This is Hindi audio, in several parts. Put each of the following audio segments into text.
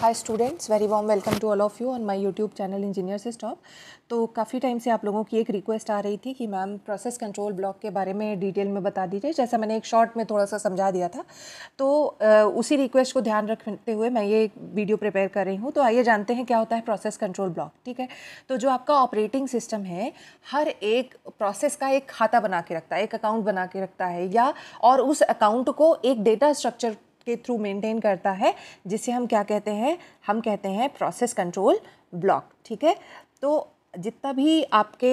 hi students very warm welcome to all of you on my YouTube channel engineer system तो काफ़ी टाइम से आप लोगों की एक रिक्वेस्ट आ रही थी कि मैम प्रोसेस कंट्रोल ब्लॉक के बारे में डिटेल में बता दीजिए जैसा मैंने एक शॉर्ट में थोड़ा सा समझा दिया था तो उसी रिक्वेस्ट को ध्यान रखते हुए मैं ये वीडियो प्रिपेयर कर रही हूँ तो आइए जानते हैं क्या होता है प्रोसेस कंट्रोल ब्लॉक ठीक है तो जो आपका ऑपरेटिंग सिस्टम है हर एक प्रोसेस का एक खाता बना के रखता है एक अकाउंट बना के रखता है या और उस अकाउंट को एक डेटा स्ट्रक्चर के थ्रू मेंटेन करता है जिसे हम क्या कहते हैं हम कहते हैं प्रोसेस कंट्रोल ब्लॉक ठीक है तो जितना भी आपके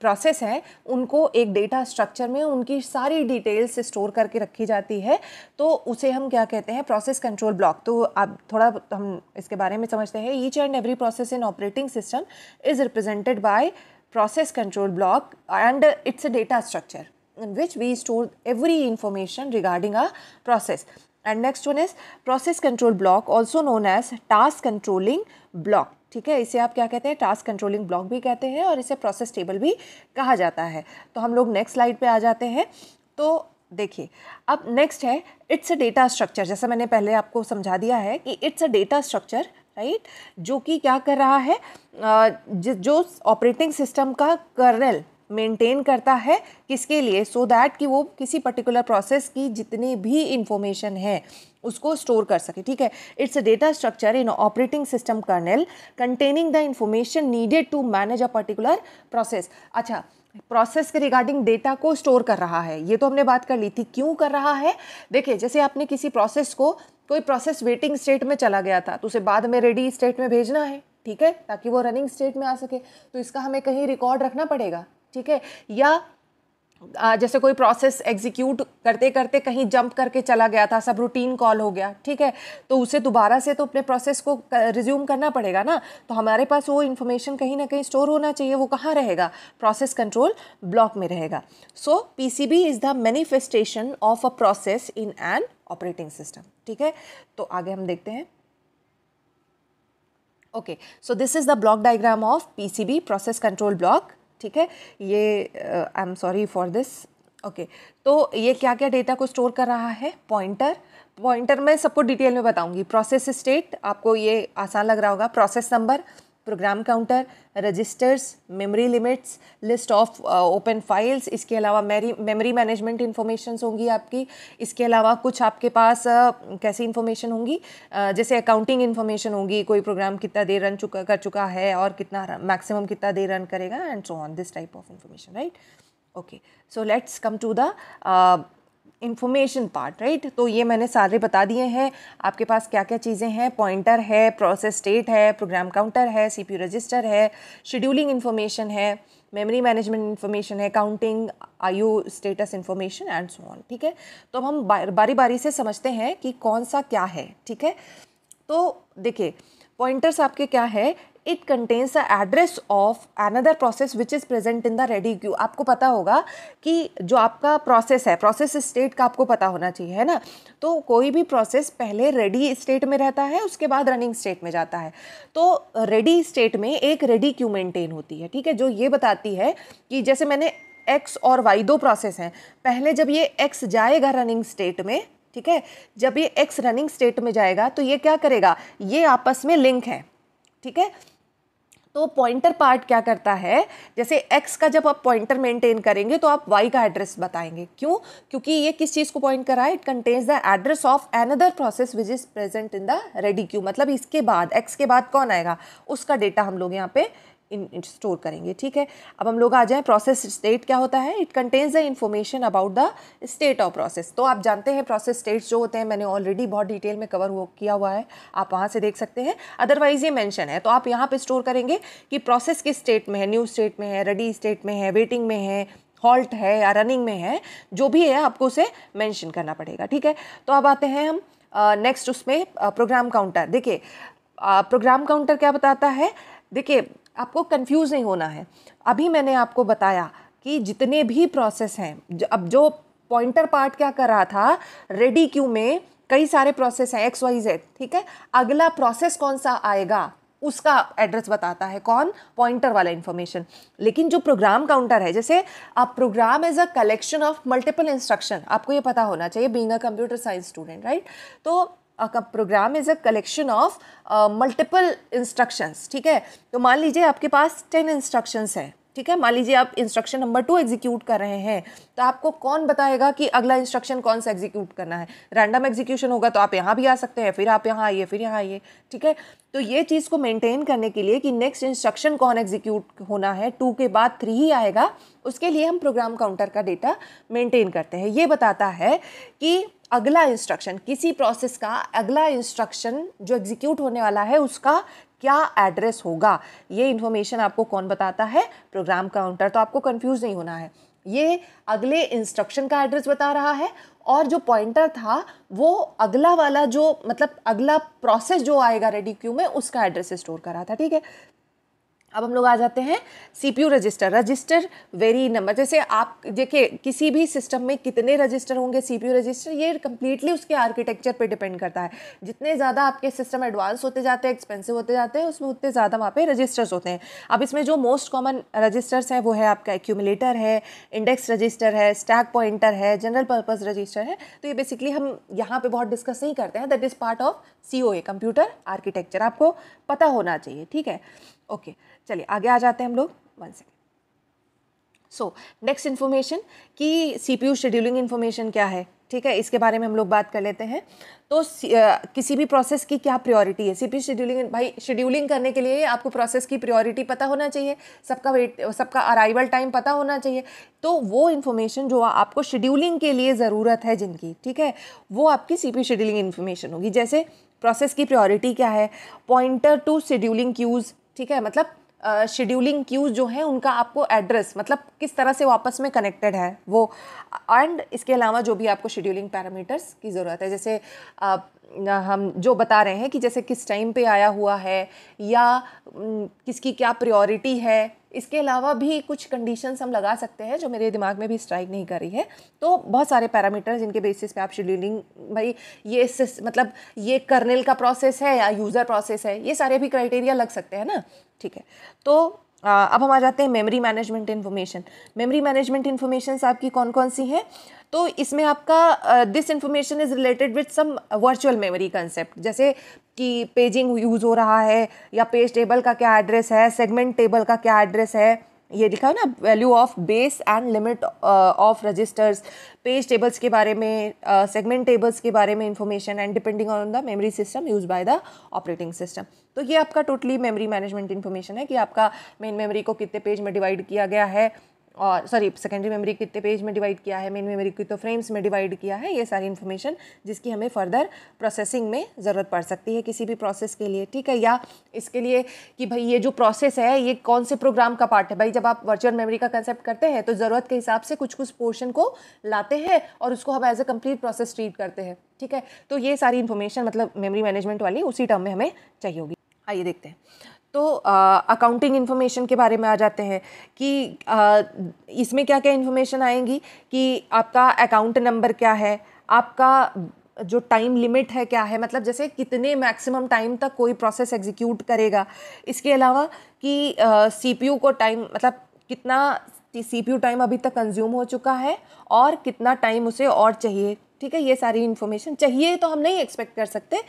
प्रोसेस हैं उनको एक डेटा स्ट्रक्चर में उनकी सारी डिटेल्स स्टोर करके रखी जाती है तो उसे हम क्या कहते हैं प्रोसेस कंट्रोल ब्लॉक तो आप थोड़ा हम इसके बारे में समझते हैं each and every process in operating system is represented by process control block and it's a data structure in which we store every information regarding a process and next one is process control block also known as task controlling block ठीक है इसे आप क्या कहते हैं टास्क कंट्रोलिंग ब्लॉक भी कहते हैं और इसे प्रोसेस टेबल भी कहा जाता है तो हम लोग नेक्स्ट स्लाइड पे आ जाते हैं तो देखिए अब नेक्स्ट है इट्स अ डेटा स्ट्रक्चर जैसा मैंने पहले आपको समझा दिया है कि it's a data structure right जो कि क्या कर रहा है जो ऑपरेटिंग सिस्टम का कर्नल मेंटेन करता है किसके लिए सो so दैट कि वो किसी पर्टिकुलर प्रोसेस की जितनी भी इंफॉर्मेशन है उसको स्टोर कर सके ठीक है it's a data structure in operating system kernel containing the information needed to manage a particular process अच्छा प्रोसेस के रिगार्डिंग डेटा को स्टोर कर रहा है ये तो हमने बात कर ली थी क्यों कर रहा है देखिए जैसे आपने किसी प्रोसेस को कोई प्रोसेस वेटिंग स्टेट में चला गया था तो उसे बाद में रेडी स्टेट में भेजना है ठीक है ताकि वो रनिंग स्टेट में आ सके तो इसका हमें कहीं रिकॉर्ड रखना पड़ेगा ठीक है या जैसे कोई प्रोसेस एग्जीक्यूट करते करते कहीं जंप करके चला गया था सब रूटीन कॉल हो गया ठीक है तो उसे दोबारा से तो अपने प्रोसेस को रिज्यूम करना पड़ेगा ना तो हमारे पास वो इन्फॉर्मेशन कहीं ना कहीं स्टोर होना चाहिए वो कहाँ रहेगा प्रोसेस कंट्रोल ब्लॉक में रहेगा so P C B is the manifestation of a process in an operating system ठीक है तो आगे हम देखते हैं this is the block diagram of P C B process control block ठीक है ये I am sorry for this okay तो ये क्या क्या डेटा को स्टोर कर रहा है पॉइंटर पॉइंटर मैं सबको डिटेल में बताऊंगी प्रोसेस स्टेट आपको ये आसान लग रहा होगा process number program counter registers memory limits list of open files इसके अलावा मेरी मेमोरी मैनेजमेंट इन्फॉर्मेशन होंगी आपकी इसके अलावा कुछ आपके पास uh, कैसी इन्फॉर्मेशन होंगी uh, जैसे अकाउंटिंग इन्फॉर्मेशन होगी कोई प्रोग्राम कितना देर रन चुका कर चुका है और कितना मैक्सिमम कितना देर रन करेगा and so on this type of information right okay so let's come to the information part right तो ये मैंने सारे बता दिए हैं आपके पास क्या क्या चीज़ें हैं पॉइंटर है प्रोसेस स्टेट है प्रोग्राम काउंटर है सीपीयू रजिस्टर है शेड्यूलिंग इन्फॉर्मेशन है मेमोरी मैनेजमेंट इन्फॉर्मेशन है counting IO status information and so on ठीक है तो अब हम बारी बारी से समझते हैं कि कौन सा क्या है ठीक है तो देखिए पॉइंटर्स आपके क्या है it contains the address of another process which is present in the ready queue आपको पता होगा कि जो आपका प्रोसेस है प्रोसेस स्टेट का आपको पता होना चाहिए है ना तो कोई भी प्रोसेस पहले रेडी स्टेट में रहता है उसके बाद रनिंग स्टेट में जाता है तो रेडी स्टेट में एक रेडी क्यू मेंटेन होती है ठीक है जो ये बताती है कि जैसे मैंने एक्स और वाई दो प्रोसेस हैं पहले जब ये एक्स जाएगा रनिंग स्टेट में ठीक है जब ये एक्स रनिंग स्टेट में जाएगा तो ये क्या करेगा ये आपस में लिंक है ठीक है तो पॉइंटर पार्ट क्या करता है जैसे एक्स का जब आप पॉइंटर मेंटेन करेंगे तो आप वाई का एड्रेस बताएंगे क्यों क्योंकि ये किस चीज़ को पॉइंट करा है it contains the address of another process which is present in the ready queue मतलब इसके बाद एक्स के बाद कौन आएगा उसका डेटा हम लोग यहाँ पे इन स्टोर करेंगे ठीक है अब हम लोग आ जाएँ प्रोसेस स्टेट क्या होता है it contains the information about the state of process तो आप जानते हैं प्रोसेस स्टेट्स जो होते हैं मैंने ऑलरेडी बहुत डिटेल में कवर किया हुआ है आप वहाँ से देख सकते हैं अदरवाइज़ ये मैंशन है तो आप यहाँ पर स्टोर करेंगे कि प्रोसेस किस स्टेट में है न्यू स्टेट में है रेडी स्टेट में है वेटिंग में है हॉल्ट है या रनिंग में है जो भी है आपको उसे मेंशन करना पड़ेगा ठीक है तो अब आते हैं हम नेक्स्ट uh, उसमें प्रोग्राम काउंटर देखिए प्रोग्राम काउंटर क्या बताता है देखिए आपको कंफ्यूज नहीं होना है अभी मैंने आपको बताया कि जितने भी प्रोसेस हैं अब जो पॉइंटर पार्ट क्या कर रहा था रेडी क्यू में कई सारे प्रोसेस हैं एक्स वाई जेड ठीक है अगला प्रोसेस कौन सा आएगा उसका एड्रेस बताता है कौन पॉइंटर वाला इन्फॉर्मेशन लेकिन जो प्रोग्राम काउंटर है जैसे आप program as a collection of multiple instruction आपको ये पता होना चाहिए being a computer science student right तो का program is a collection of multiple instructions ठीक है तो मान लीजिए आपके पास टेन इंस्ट्रक्शंस हैं ठीक है मान लीजिए आप इंस्ट्रक्शन नंबर टू एग्जीक्यूट कर रहे हैं तो आपको कौन बताएगा कि अगला इंस्ट्रक्शन कौन सा एग्जीक्यूट करना है रैंडम एग्जीक्यूशन होगा तो आप यहाँ भी आ सकते हैं फिर आप यहाँ आइए फिर यहाँ आइए ठीक है तो ये चीज़ को मेंटेन करने के लिए कि नेक्स्ट इंस्ट्रक्शन कौन एग्जीक्यूट होना है टू के बाद थ्री ही आएगा उसके लिए हम प्रोग्राम काउंटर का डेटा मेंटेन करते हैं ये बताता है कि अगला इंस्ट्रक्शन किसी प्रोसेस का अगला इंस्ट्रक्शन जो एग्जीक्यूट होने वाला है उसका क्या एड्रेस होगा ये इन्फॉर्मेशन आपको कौन बताता है प्रोग्राम काउंटर तो आपको कंफ्यूज नहीं होना है ये अगले इंस्ट्रक्शन का एड्रेस बता रहा है और जो पॉइंटर था वो अगला वाला जो मतलब अगला प्रोसेस जो आएगा रेडी क्यू में उसका एड्रेस स्टोर कर रहा था ठीक है अब हम लोग आ जाते हैं CPU register register very number जैसे आप देखिए किसी भी सिस्टम में कितने रजिस्टर होंगे सीपीयू रजिस्टर ये कम्प्लीटली उसके आर्किटेक्चर पे डिपेंड करता है जितने ज़्यादा आपके सिस्टम एडवांस होते जाते हैं एक्सपेंसिव होते जाते हैं उसमें उतने ज़्यादा वहाँ पे रजिस्टर्स होते हैं अब इसमें जो मोस्ट कॉमन रजिस्टर्स हैं वो है आपका एक्यूमुलेटर है इंडेक्स रजिस्टर है स्टैक पॉइंटर है जनरल पर्पज़ रजिस्टर है तो ये बेसिकली हम यहाँ पर बहुत डिस्कस नहीं करते हैं that is part of C O A computer architecture आपको पता होना चाहिए ठीक है ओके चलिए आगे आ जाते हैं हम लोग one second so next information कि C P U scheduling information क्या है ठीक है इसके बारे में हम लोग बात कर लेते हैं तो किसी भी प्रोसेस की क्या प्रायोरिटी है सीपी शेड्यूलिंग भाई शेड्यूलिंग करने के लिए आपको प्रोसेस की प्रायोरिटी पता होना चाहिए सबका वेट सबका अराइवल टाइम पता होना चाहिए तो वो इन्फॉर्मेशन जो आपको शेड्यूलिंग के लिए ज़रूरत है जिनकी ठीक है वो आपकी सीपी शेड्यूलिंग इन्फॉर्मेशन होगी जैसे प्रोसेस की प्रायोरिटी क्या है पॉइंटर टू शेड्यूलिंग क्यूज़ ठीक है मतलब शेड्यूलिंग क्यूज जो हैं उनका आपको एड्रेस मतलब किस तरह से वो आपस में कनेक्टेड है वो एंड इसके अलावा जो भी आपको शेड्यूलिंग पैरामीटर्स की ज़रूरत है जैसे हम जो बता रहे हैं कि जैसे किस टाइम पे आया हुआ है या किसकी क्या प्रायोरिटी है इसके अलावा भी कुछ कंडीशंस हम लगा सकते हैं जो मेरे दिमाग में भी स्ट्राइक नहीं कर रही है तो बहुत सारे पैरामीटर जिनके बेसिस पे आप शेड्यूलिंग भाई ये मतलब ये कर्नल का प्रोसेस है या यूज़र प्रोसेस है ये सारे भी क्राइटेरिया लग सकते हैं ना ठीक है तो अब हम आ जाते हैं memory management information memory management information आपकी कौन कौन सी हैं तो इसमें आपका this information is related with some virtual memory concept जैसे कि पेजिंग यूज़ हो रहा है या पेज टेबल का क्या एड्रेस है सेगमेंट टेबल का क्या एड्रेस है ये लिखा है ना value of base and limit of registers page tables के बारे में सेगमेंट uh, टेबल्स के बारे में information and depending on the memory system use by the operating system तो ये आपका टोटली मेमोरी मैनेजमेंट इन्फॉर्मेशन है कि आपका मेन मेमोरी को कितने पेज में डिवाइड किया गया है और सॉरी सेकेंडरी मेमोरी कितने पेज में डिवाइड किया है मेन मेमोरी कितने फ्रेम्स में डिवाइड किया है ये सारी इन्फॉर्मेशन जिसकी हमें फर्दर प्रोसेसिंग में ज़रूरत पड़ सकती है किसी भी प्रोसेस के लिए ठीक है या इसके लिए कि भाई ये जो प्रोसेस है ये कौन से प्रोग्राम का पार्ट है भाई जब आप वर्चुअल मेमोरी का कंसेप्ट करते हैं तो ज़रूरत के हिसाब से कुछ कुछ पोर्शन को लाते हैं और उसको हम as a complete process treat करते हैं ठीक है तो ये सारी इन्फॉर्मेशन मतलब मेमोरी मैनेजमेंट वाली उसी टर्म में हमें चाहिए होगी आइए देखते हैं तो अकाउंटिंग इन्फॉर्मेशन के बारे में आ जाते हैं कि आ, इसमें क्या क्या इन्फॉर्मेशन आएंगी कि आपका अकाउंट नंबर क्या है आपका जो टाइम लिमिट है क्या है मतलब जैसे कितने मैक्सिमम टाइम तक कोई प्रोसेस एग्जीक्यूट करेगा इसके अलावा कि सी यू को टाइम मतलब कितना सी पी टाइम अभी तक कंज्यूम हो चुका है और कितना टाइम उसे और चाहिए ठीक है ये सारी इन्फॉर्मेशन चाहिए तो हम नहीं एक्सपेक्ट कर सकते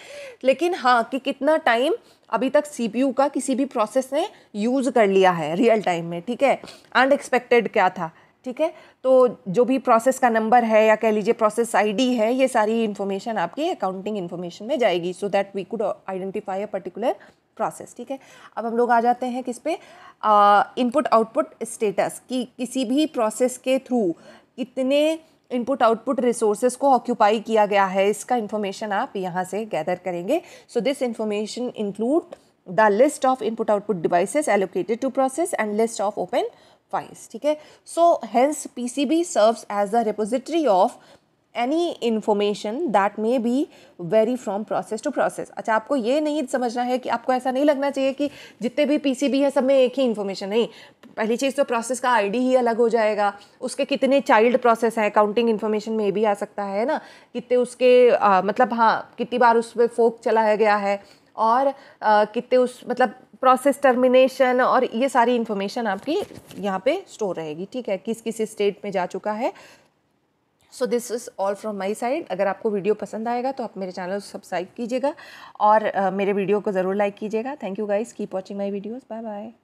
लेकिन हाँ कि कितना टाइम अभी तक सी का किसी भी प्रोसेस ने यूज़ कर लिया है रियल टाइम में ठीक है अनएक्सपेक्टेड क्या था ठीक है तो जो भी प्रोसेस का नंबर है या कह लीजिए प्रोसेस आईडी है ये सारी इन्फॉर्मेशन आपकी अकाउंटिंग इन्फॉर्मेशन में जाएगी so that we could identify a particular process ठीक है अब हम लोग आ जाते हैं किस पे इनपुट आउटपुट स्टेटस कि किसी भी प्रोसेस के थ्रू कितने इनपुट आउटपुट रिसोर्सेज को ऑक्यूपाई किया गया है इसका इन्फॉर्मेशन आप यहाँ से गैदर करेंगे so this information include the list of input output device allocated to process and list of open files ठीक है so hence P C B serves as the repository of any information that may be vary from process to process अच्छा आपको ये नहीं समझना है कि आपको ऐसा नहीं लगना चाहिए कि जितने भी पी सी बी है सब में एक ही इन्फॉर्मेशन नहीं पहली चीज़ तो प्रोसेस का आई डी ही अलग हो जाएगा उसके कितने चाइल्ड प्रोसेस हैं काउंटिंग इन्फॉर्मेशन में भी आ सकता है ना कितने उसके आ, मतलब हाँ कितनी बार उस पर फोक चलाया गया है और कितने उस मतलब प्रोसेस टर्मिनेशन और ये सारी इन्फॉर्मेशन आपकी यहाँ पे स्टोर रहेगी ठीक है किस किस स्टेट में जा चुका है so this is all from my side अगर आपको वीडियो पसंद आएगा तो आप मेरे चैनल को सब्सक्राइब कीजिएगा और uh, मेरे वीडियो को ज़रूर लाइक कीजिएगा thank you guys keep watching my videos bye bye